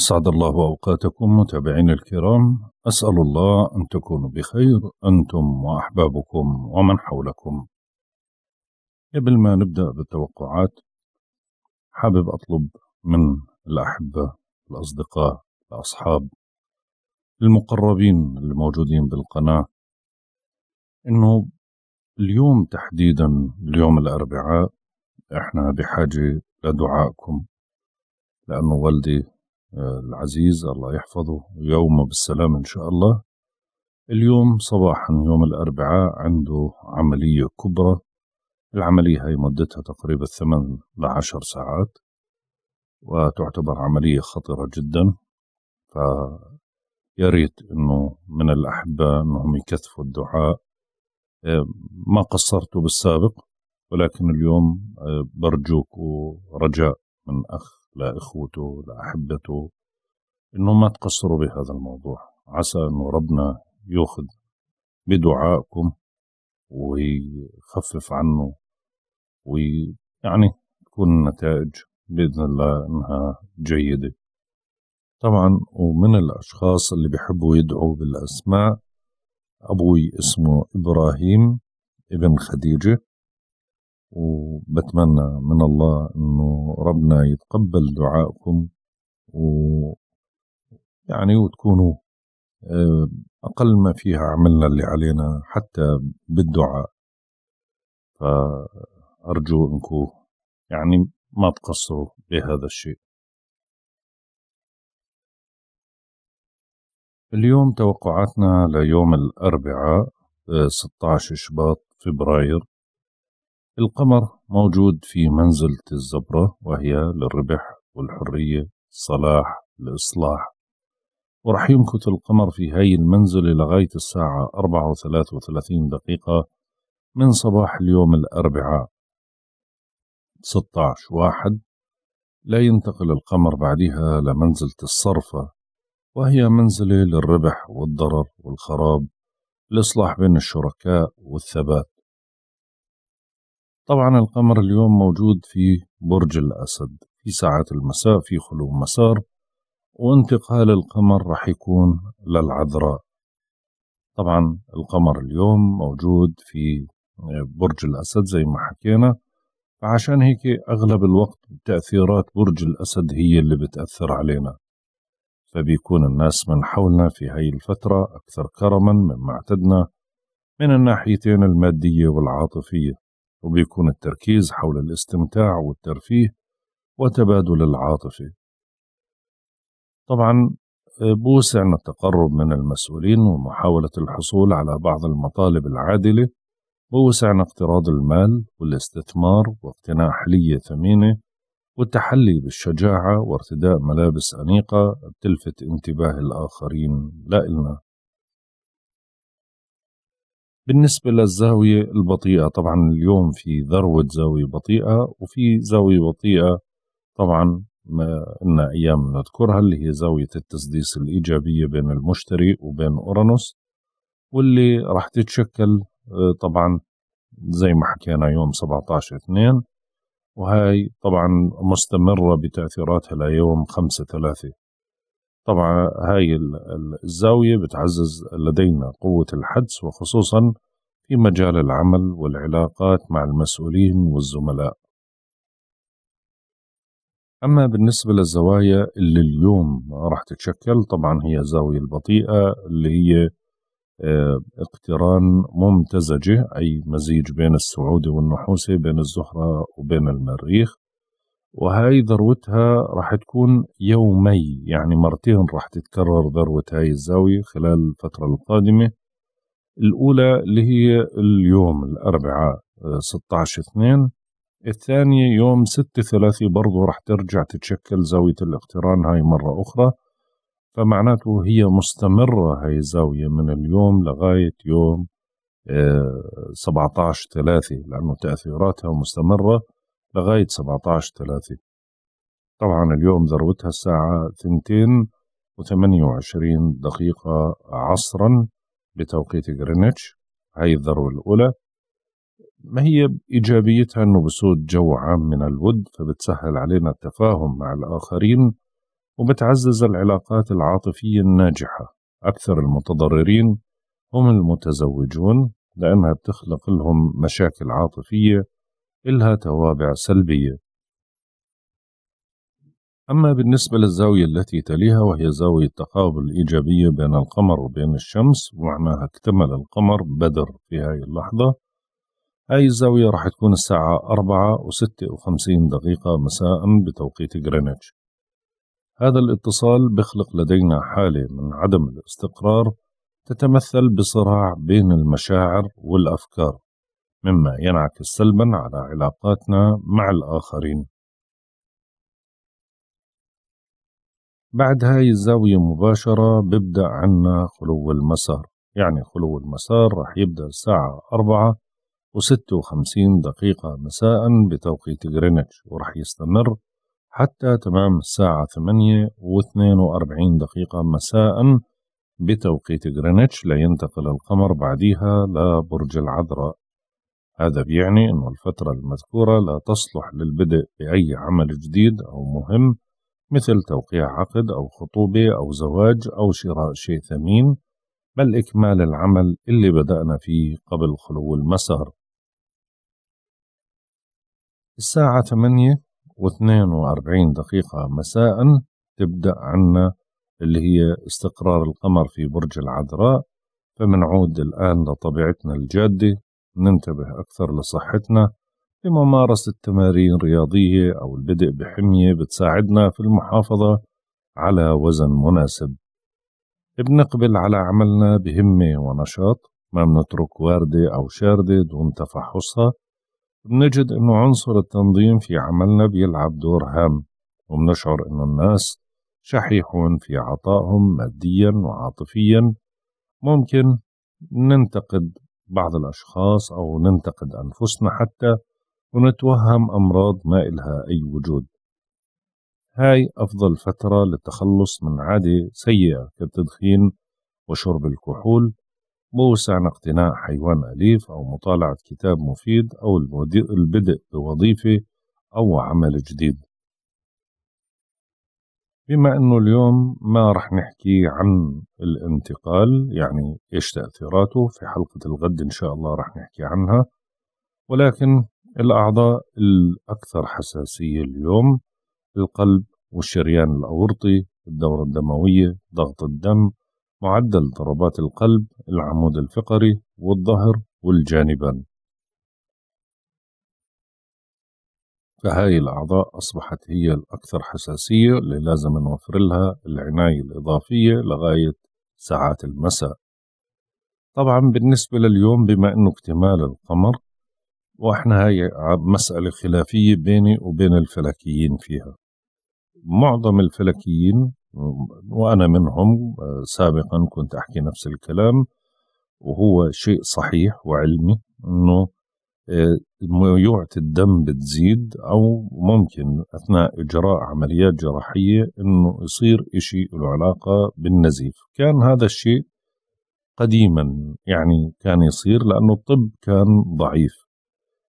أسعد الله أوقاتكم متابعين الكرام أسأل الله أن تكونوا بخير أنتم وأحبابكم ومن حولكم قبل ما نبدأ بالتوقعات حابب أطلب من الأحبة الأصدقاء الأصحاب المقربين الموجودين بالقناة إنه اليوم تحديدا اليوم الأربعاء إحنا بحاجة لدعائكم لأنه والدي العزيز الله يحفظه يومه بالسلامة إن شاء الله اليوم صباحا يوم الأربعاء عنده عملية كبرى العملية هي مدتها تقريبا 8 لعشر ساعات وتعتبر عملية خطرة جدا ف ريت انه من الاحبه انهم يكثفوا الدعاء ما قصرتوا بالسابق ولكن اليوم آه، برجوك ورجاء من اخ لإخوته لأحبته إنه ما تقصروا بهذا الموضوع عسى إنه ربنا يأخذ بدعائكم ويخفف عنه ويعني تكون النتائج بإذن الله إنها جيدة طبعا ومن الأشخاص اللي بيحبوا يدعوا بالأسماء أبوي اسمه إبراهيم ابن خديجة وبتمنى من الله انه ربنا يتقبل دعائكم و يعني وتكونوا آه، اقل ما فيها عملنا اللي علينا حتى بالدعاء فارجو انكم يعني ما تقصروا بهذا الشيء اليوم توقعاتنا ليوم الأربعاء 16 آه، شباط فبراير القمر موجود في منزلة الزبرة وهي للربح والحرية الصلاح الإصلاح ورح يمكث القمر في هاي المنزلة لغاية الساعة 34 دقيقة من صباح اليوم الأربعاء 16 واحد لا ينتقل القمر بعدها لمنزلة الصرفة وهي منزلة للربح والضرر والخراب الإصلاح بين الشركاء والثبات طبعا القمر اليوم موجود في برج الأسد في ساعات المساء في خلو مسار وانتقال القمر رح يكون للعذراء طبعا القمر اليوم موجود في برج الأسد زي ما حكينا فعشان هيك أغلب الوقت تأثيرات برج الأسد هي اللي بتأثر علينا فبيكون الناس من حولنا في هاي الفترة أكثر كرما مما اعتدنا من الناحيتين المادية والعاطفية وبيكون التركيز حول الاستمتاع والترفيه وتبادل العاطفة طبعا آه، بوسعنا التقرب من المسؤولين ومحاولة الحصول على بعض المطالب العادلة بوسعنا اقتراض المال والاستثمار واقتناء حلية ثمينة والتحلي بالشجاعة وارتداء ملابس أنيقة بتلفت انتباه الآخرين لإلنا بالنسبة للزاوية البطيئة طبعا اليوم في ذروة زاوية بطيئة وفي زاوية بطيئة طبعا ما إن أيام نذكرها اللي هي زاوية التسديس الإيجابية بين المشتري وبين أورانوس واللي راح تتشكل آه، طبعا زي ما حكينا يوم 17 اثنين وهي طبعا مستمرة بتأثيراتها ليوم 5 ثلاثة طبعا هاي الزاوية بتعزز لدينا قوة الحدس وخصوصا في مجال العمل والعلاقات مع المسؤولين والزملاء أما بالنسبة للزوايا اللي اليوم راح تتشكل طبعا هي الزاوية البطيئة اللي هي آه، اقتران ممتزجة أي مزيج بين السعودي والنحوسي بين الزهرة وبين المريخ وهاي ذروتها راح تكون يومي يعني مرتين راح تتكرر ذروة هاي الزاوية خلال الفترة القادمة الأولى اللي هي اليوم الأربعاء 16 آه، 2 الثانية يوم 6 3 برضو راح ترجع تتشكل زاوية الاقتران هاي مرة أخرى فمعناته هي مستمرة هاي الزاوية من اليوم لغاية يوم 17 آه، 3 لأنه تأثيراتها مستمرة لغاية عشر ثلاثة طبعا اليوم ذروتها الساعة ثنتين وثمانية وعشرين دقيقة عصرا بتوقيت غرينتش هاي الذروة الأولى ما هي إيجابيتها أنه بسود جو عام من الود فبتسهل علينا التفاهم مع الآخرين وبتعزز العلاقات العاطفية الناجحة أكثر المتضررين هم المتزوجون لأنها بتخلق لهم مشاكل عاطفية إلها توابع سلبية أما بالنسبة للزاوية التي تليها وهي زاوية تقابل إيجابية بين القمر وبين الشمس ومعناها اكتمل القمر بدر في هاي اللحظة هاي الزاوية راح تكون الساعة أربعة وستة وخمسين دقيقة مساء بتوقيت غرينتش هذا الاتصال بخلق لدينا حالة من عدم الاستقرار تتمثل بصراع بين المشاعر والأفكار مما ينعكس سلبا على علاقاتنا مع الآخرين بعد هاي الزاوية مباشرة ببدأ عنا خلو المسار يعني خلو المسار رح يبدأ الساعة أربعة وستة وخمسين دقيقة مساء بتوقيت غرينتش ورح يستمر حتى تمام الساعة ثمانية واثنين وأربعين دقيقة مساء بتوقيت غرينتش لينتقل القمر بعديها لبرج العذراء هذا بيعني أن الفترة المذكورة لا تصلح للبدء بأي عمل جديد أو مهم مثل توقيع عقد أو خطوبة أو زواج أو شراء شيء ثمين بل إكمال العمل اللي بدأنا فيه قبل خلو المسار الساعة 8 و42 دقيقة مساء تبدأ عنا اللي هي استقرار القمر في برج العذراء فمنعود الآن لطبيعتنا الجادة ننتبه أكثر لصحتنا بممارسة تمارين رياضية أو البدء بحمية بتساعدنا في المحافظة على وزن مناسب بنقبل على عملنا بهمة ونشاط ما بنترك واردة أو شاردة دون تفحصها بنجد إنه عنصر التنظيم في عملنا بيلعب دور هام وبنشعر إنه الناس شحيحون في عطائهم ماديا وعاطفيا ممكن ننتقد بعض الأشخاص أو ننتقد أنفسنا حتى ونتوهم أمراض ما إلها أي وجود هاي أفضل فترة للتخلص من عادة سيئة كالتدخين وشرب الكحول بوسعنا اقتناء حيوان أليف أو مطالعة كتاب مفيد أو البدء بوظيفة أو عمل جديد بما أنه اليوم ما رح نحكي عن الانتقال يعني إيش تأثيراته في حلقة الغد إن شاء الله رح نحكي عنها ولكن الأعضاء الأكثر حساسية اليوم القلب والشريان الأورطي الدورة الدموية ضغط الدم معدل ضربات القلب العمود الفقري والظهر والجانبان فهذه الأعضاء أصبحت هي الأكثر حساسية اللي لازم نوفر لها العناية الإضافية لغاية ساعات المساء طبعا بالنسبة لليوم بما أنه اكتمال القمر وإحنا هاي مسألة خلافية بيني وبين الفلكيين فيها معظم الفلكيين وأنا منهم سابقا كنت أحكي نفس الكلام وهو شيء صحيح وعلمي أنه ميوعة الدم بتزيد أو ممكن أثناء إجراء عمليات جراحية أنه يصير إشي له علاقة بالنزيف كان هذا الشيء قديما يعني كان يصير لأنه الطب كان ضعيف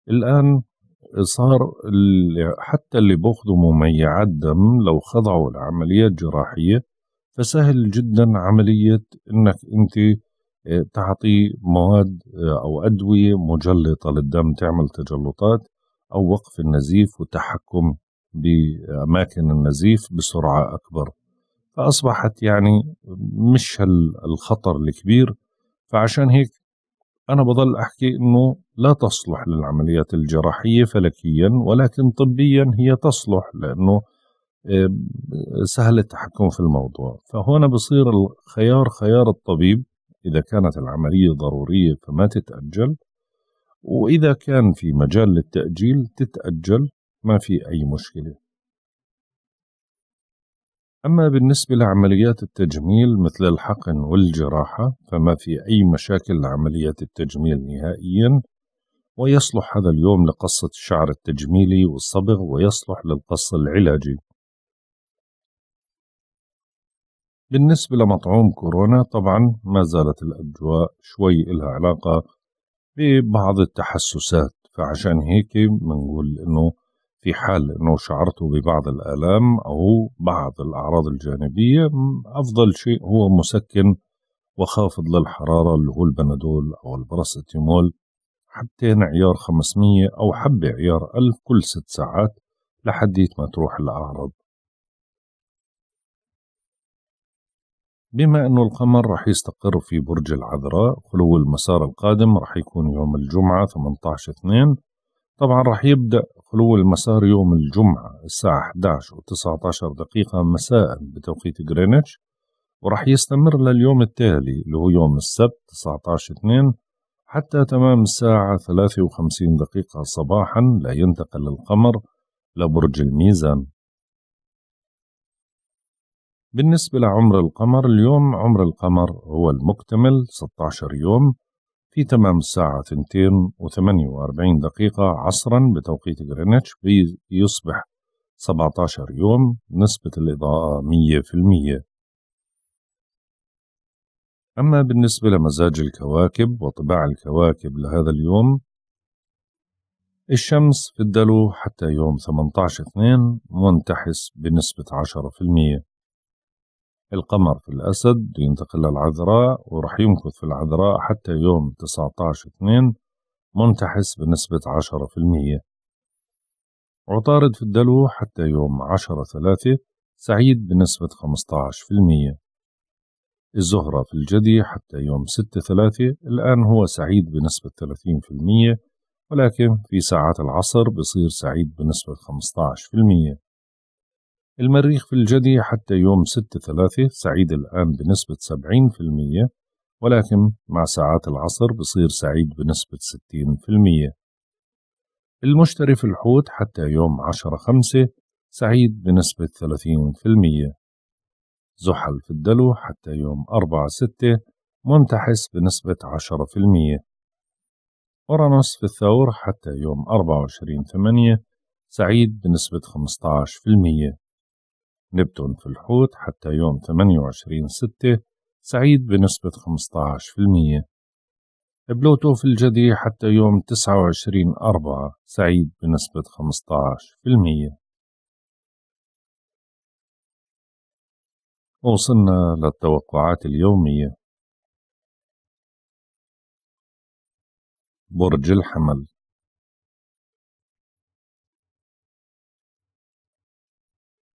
الآن صار حتى اللي بأخذوا مميعات دم لو خضعوا لعمليات جراحية فسهل جدا عملية أنك أنت تعطي مواد آه، أو أدوية مجلطة للدم تعمل تجلطات أو وقف النزيف والتحكم بأماكن النزيف بسرعة أكبر فأصبحت يعني مش الخطر الكبير فعشان هيك أنا بضل أحكي إنه لا تصلح للعمليات الجراحية فلكيا ولكن طبيا هي تصلح لأنه آه، سهل التحكم في الموضوع فهنا بصير الخيار خيار الطبيب إذا كانت العملية ضرورية فما تتأجل وإذا كان في مجال للتأجيل تتأجل ما في أي مشكلة أما بالنسبة لعمليات التجميل مثل الحقن والجراحة فما في أي مشاكل لعمليات التجميل نهائيا ويصلح هذا اليوم لقصة الشعر التجميلي والصبغ ويصلح للقص العلاجي بالنسبة لمطعوم كورونا طبعا ما زالت الأجواء شوي إلها علاقة ببعض التحسسات فعشان هيك بنقول إنه في حال إنه شعرتوا ببعض الآلام أو بعض الأعراض الجانبية أفضل شيء هو مسكن وخافض للحرارة اللي هو البنادول أو الباراسيتامول حبتين عيار 500 أو حبة عيار 1000 كل ست ساعات لحديت ما تروح الأعراض بما أن القمر راح يستقر في برج العذراء خلو المسار القادم راح يكون يوم الجمعة 18 2 طبعا راح يبدأ خلو المسار يوم الجمعة الساعة 11 و 19 دقيقة مساء بتوقيت غرينتش ورح يستمر لليوم التالي اللي هو يوم السبت 19 2 حتى تمام الساعة 53 دقيقة صباحا لا ينتقل القمر لبرج الميزان بالنسبة لعمر القمر اليوم عمر القمر هو المكتمل 16 يوم في تمام الساعة 2 و48 دقيقة عصرا بتوقيت غرينتش بيصبح 17 يوم نسبة الإضاءة 100% أما بالنسبة لمزاج الكواكب وطباع الكواكب لهذا اليوم الشمس في الدلو حتى يوم 18 2 منتحس بنسبة 10% القمر في الأسد ينتقل للعذراء ورح يمكث في العذراء حتى يوم 19/2 منتحس بنسبة 10% عطارد في الدلو حتى يوم 10/3 سعيد بنسبة 15% الزهرة في الجدي حتى يوم 6/3 الآن هو سعيد بنسبة 30% ولكن في ساعات العصر بصير سعيد بنسبة 15% المريخ في الجدي حتى يوم 6/3 سعيد الآن بنسبة 70% ولكن مع ساعات العصر بصير سعيد بنسبة 60% المشتري في الحوت حتى يوم 10/5 سعيد بنسبة 30% زحل في الدلو حتى يوم 4/6 منتحس بنسبة 10% أورانوس في الثور حتى يوم 24/8 سعيد بنسبة 15% نبتون في الحوت حتى يوم 28 ستة سعيد بنسبة 15% بلوتو في الجدي حتى يوم 29 أربعة سعيد بنسبة 15% وصلنا للتوقعات اليومية برج الحمل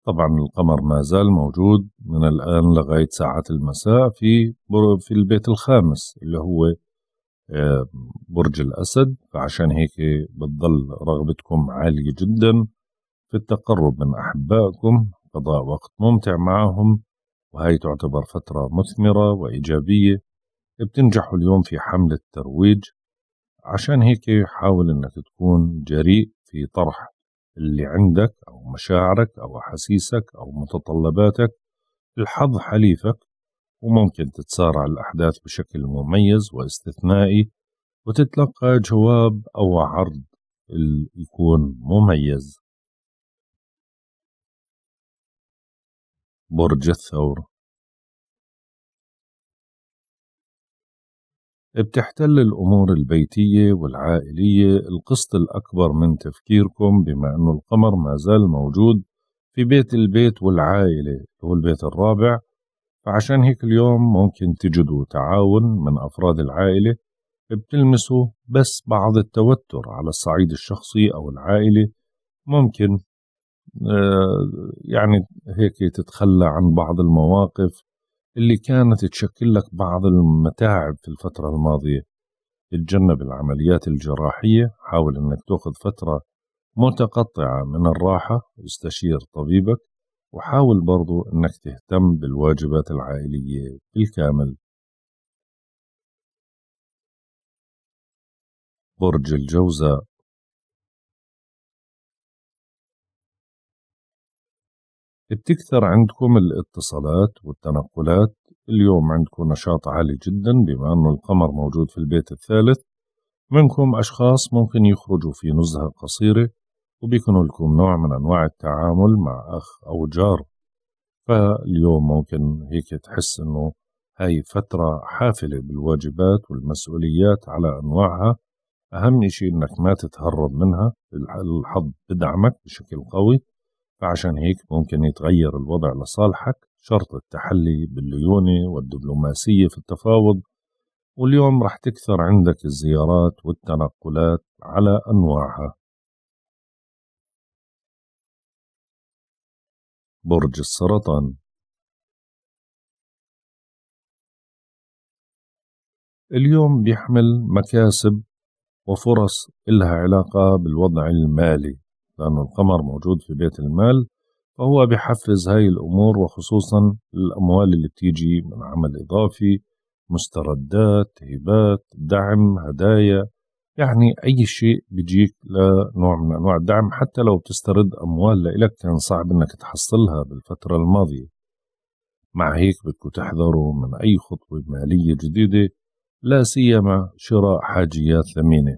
طبعا القمر ما زال موجود من الآن لغاية ساعات المساء في في البيت الخامس اللي هو آه، برج الأسد فعشان هيك بتضل رغبتكم عالية جدا في التقرب من أحبائكم قضاء وقت ممتع معهم وهي تعتبر فترة مثمرة وإيجابية بتنجحوا اليوم في حملة ترويج عشان هيك حاول أنك تكون جريء في طرح اللي عندك أو مشاعرك أو أحاسيسك أو متطلباتك الحظ حليفك وممكن تتسارع الأحداث بشكل مميز واستثنائي وتتلقى جواب أو عرض يكون مميز برج الثور بتحتل الأمور البيتية والعائلية القسط الأكبر من تفكيركم بما أنه القمر ما زال موجود في بيت البيت والعائلة هو البيت الرابع فعشان هيك اليوم ممكن تجدوا تعاون من أفراد العائلة بتلمسوا بس بعض التوتر على الصعيد الشخصي أو العائلة ممكن آه، يعني هيك تتخلى عن بعض المواقف اللي كانت تشكل لك بعض المتاعب في الفترة الماضية تتجنب العمليات الجراحية حاول أنك تأخذ فترة متقطعة من الراحة واستشير طبيبك وحاول برضو أنك تهتم بالواجبات العائلية بالكامل برج الجوزاء بتكثر عندكم الاتصالات والتنقلات اليوم عندكم نشاط عالي جدا بما أنه القمر موجود في البيت الثالث منكم أشخاص ممكن يخرجوا في نزهة قصيرة وبيكونوا لكم نوع من أنواع التعامل مع أخ أو جار فاليوم ممكن هيك تحس أنه هاي فترة حافلة بالواجبات والمسؤوليات على أنواعها أهم شيء أنك ما تتهرب منها الحظ بدعمك بشكل قوي فعشان هيك ممكن يتغير الوضع لصالحك شرط التحلي بالليونة والدبلوماسية في التفاوض واليوم رح تكثر عندك الزيارات والتنقلات على أنواعها برج السرطان اليوم بيحمل مكاسب وفرص إلها علاقة بالوضع المالي لأن القمر موجود في بيت المال فهو بيحفز هاي الأمور وخصوصا الأموال اللي بتيجي من عمل إضافي مستردات هبات دعم هدايا يعني أي شيء بيجيك لنوع من أنواع الدعم حتى لو بتسترد أموال لإلك كان صعب أنك تحصلها بالفترة الماضية مع هيك بدكم تحذروا من أي خطوة مالية جديدة لا سيما شراء حاجيات ثمينة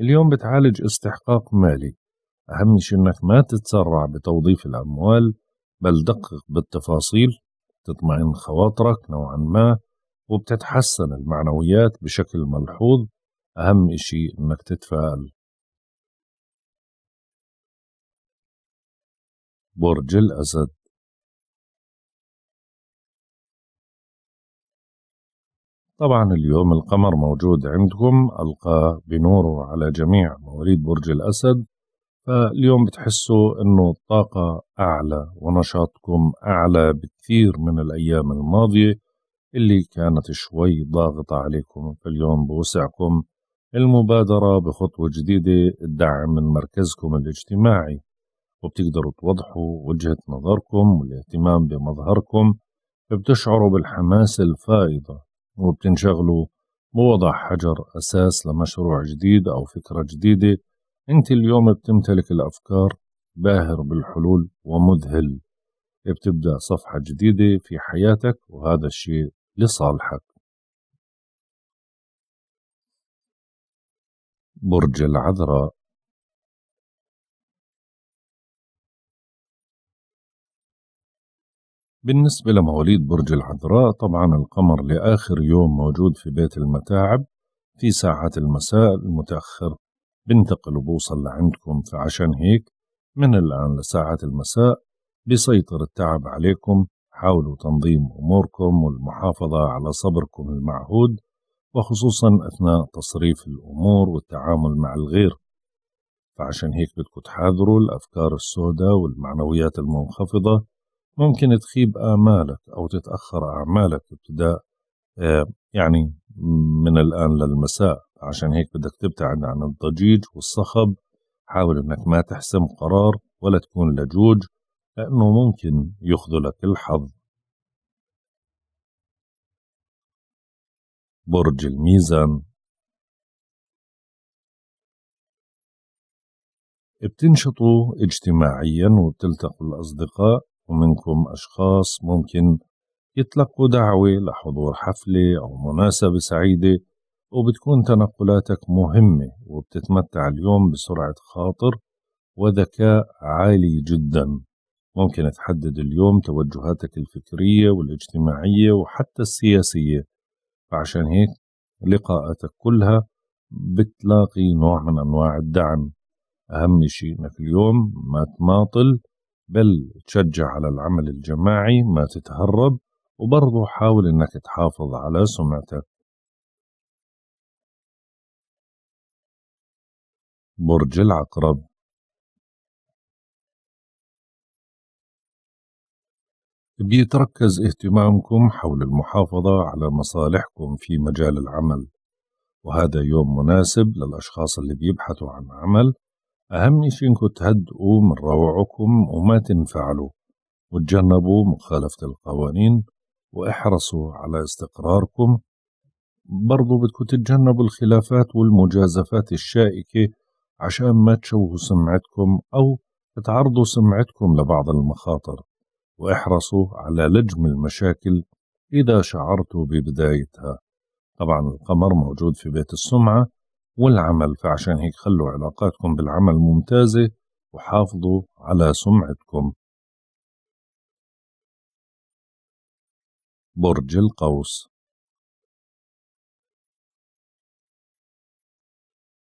اليوم بتعالج استحقاق مالي أهم شيء إنك ما تتسرع بتوظيف الأموال بل دقق بالتفاصيل تطمئن خواطرك نوعا ما وبتتحسن المعنويات بشكل ملحوظ أهم شيء إنك تتفائل برج الأسد طبعا اليوم القمر موجود عندكم ألقى بنوره على جميع مواليد برج الأسد فاليوم بتحسوا أنه الطاقة أعلى ونشاطكم أعلى بكثير من الأيام الماضية اللي كانت شوي ضاغطة عليكم فاليوم بوسعكم المبادرة بخطوة جديدة الدعم من مركزكم الاجتماعي وبتقدروا توضحوا وجهة نظركم والاهتمام بمظهركم فبتشعروا بالحماس الفائضة وبتنشغلوا بوضع حجر أساس لمشروع جديد أو فكرة جديدة أنت اليوم بتمتلك الأفكار باهر بالحلول ومذهل بتبدأ صفحة جديدة في حياتك وهذا الشيء لصالحك برج العذراء بالنسبة لمواليد برج العذراء طبعا القمر لآخر يوم موجود في بيت المتاعب في ساعة المساء المتأخر بنتقل وبوصل لعندكم فعشان هيك من الآن لساعة المساء بيسيطر التعب عليكم حاولوا تنظيم أموركم والمحافظة على صبركم المعهود وخصوصا أثناء تصريف الأمور والتعامل مع الغير فعشان هيك بدكم تحاذروا الأفكار السوداء والمعنويات المنخفضة ممكن تخيب آمالك أو تتأخر أعمالك ابتداء آه، يعني من الآن للمساء عشان هيك بدك تبتعد عن الضجيج والصخب حاول أنك ما تحسم قرار ولا تكون لجوج لأنه ممكن يخذلك الحظ برج الميزان بتنشطوا اجتماعيا وبتلتقوا الأصدقاء ومنكم أشخاص ممكن يتلقوا دعوة لحضور حفلة أو مناسبة سعيدة وبتكون تنقلاتك مهمة وبتتمتع اليوم بسرعة خاطر وذكاء عالي جدا ممكن تحدد اليوم توجهاتك الفكرية والاجتماعية وحتى السياسية فعشان هيك لقاءاتك كلها بتلاقي نوع من أنواع الدعم أهم شيء إنك اليوم ما تماطل بل تشجع على العمل الجماعي ما تتهرب وبرضه حاول انك تحافظ على سمعتك برج العقرب بيتركز اهتمامكم حول المحافظة على مصالحكم في مجال العمل وهذا يوم مناسب للأشخاص اللي بيبحثوا عن عمل أهم شي إنكم تهدئوا من روعكم وما تنفعلوا وتجنبوا مخالفة القوانين واحرصوا على استقراركم برضو بدكم تتجنبوا الخلافات والمجازفات الشائكة عشان ما تشوهوا سمعتكم أو تعرضوا سمعتكم لبعض المخاطر واحرصوا على لجم المشاكل إذا شعرتوا ببدايتها طبعا القمر موجود في بيت السمعة والعمل فعشان هيك خلوا علاقاتكم بالعمل ممتازة وحافظوا على سمعتكم برج القوس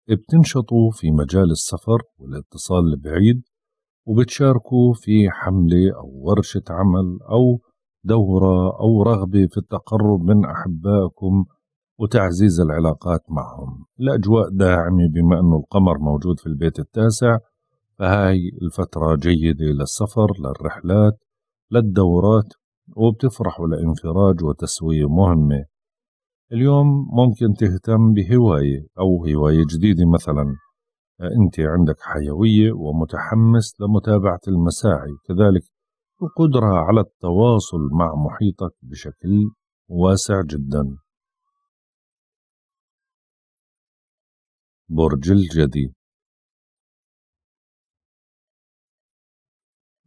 بتنشطوا في مجال السفر والاتصال البعيد وبتشاركوا في حملة أو ورشة عمل أو دورة أو رغبة في التقرب من أحبائكم وتعزيز العلاقات معهم الأجواء داعمة بما أنه القمر موجود في البيت التاسع فهاي الفترة جيدة للسفر للرحلات للدورات وبتفرحوا لإنفراج وتسوية مهمة اليوم ممكن تهتم بهواية أو هواية جديدة مثلا أنت عندك حيوية ومتحمس لمتابعة المساعي كذلك القدرة على التواصل مع محيطك بشكل واسع جدا برج الجدي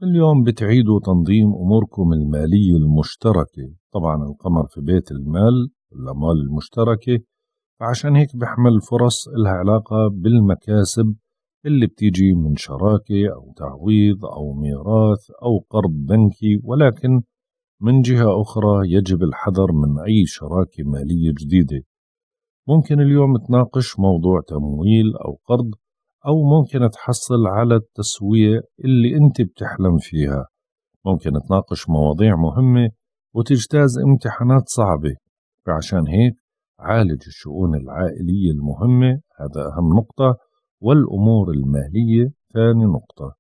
اليوم بتعيدوا تنظيم أموركم المالية المشتركة طبعا القمر في بيت المال الأموال المشتركة عشان هيك بحمل فرص إلها علاقة بالمكاسب اللي بتيجي من شراكة أو تعويض أو ميراث أو قرض بنكي ولكن من جهة أخرى يجب الحذر من أي شراكة مالية جديدة ممكن اليوم تناقش موضوع تمويل أو قرض أو ممكن تحصل على التسوية اللي أنت بتحلم فيها ممكن تناقش مواضيع مهمة وتجتاز امتحانات صعبة فعشان هيك عالج الشؤون العائلية المهمة هذا أهم نقطة والأمور المالية ثاني نقطة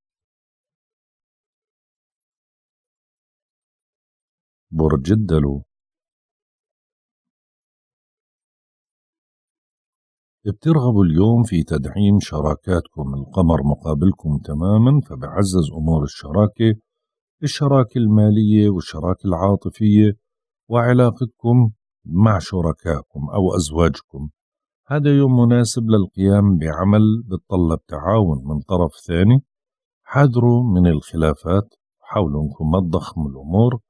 برج الدلو بترغبوا اليوم في تدعيم شراكاتكم القمر مقابلكم تماما فبعزز أمور الشراكة الشراكة المالية والشراكة العاطفية وعلاقتكم مع شركائكم أو أزواجكم هذا يوم مناسب للقيام بعمل بتطلب تعاون من طرف ثاني حذروا من الخلافات حاولوا انكم ما تضخموا الأمور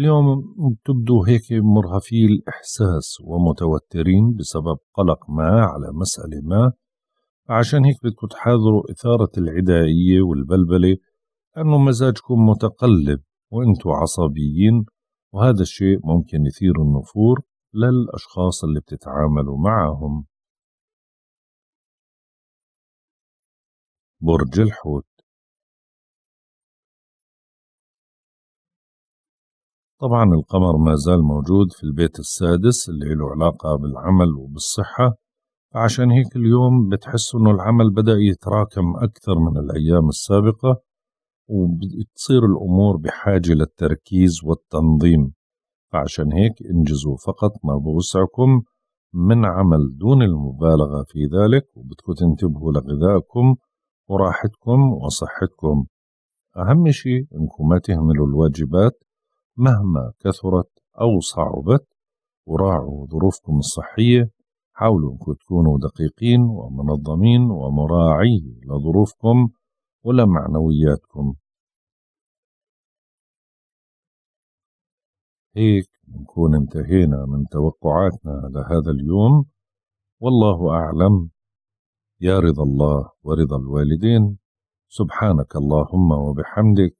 اليوم تبدو هيك مرهفي الإحساس ومتوترين بسبب قلق ما على مسألة ما عشان هيك بدكم تحاذروا إثارة العدائية والبلبلة أنه مزاجكم متقلب وأنتوا عصبيين وهذا الشيء ممكن يثير النفور للأشخاص اللي بتتعاملوا معهم برج الحوت طبعا القمر ما زال موجود في البيت السادس اللي له علاقة بالعمل وبالصحة عشان هيك اليوم بتحس انه العمل بدأ يتراكم أكثر من الأيام السابقة وبتصير الأمور بحاجة للتركيز والتنظيم فعشان هيك انجزوا فقط ما بوسعكم من عمل دون المبالغة في ذلك وبدكم تنتبهوا لغذائكم وراحتكم وصحتكم أهم شيء إنكم ما تهملوا الواجبات مهما كثرت أو صعبت وراعوا ظروفكم الصحية حاولوا أنكم تكونوا دقيقين ومنظمين ومراعي لظروفكم ولمعنوياتكم هيك نكون انتهينا من توقعاتنا لهذا اليوم والله أعلم يا رضا الله ورضا الوالدين سبحانك اللهم وبحمدك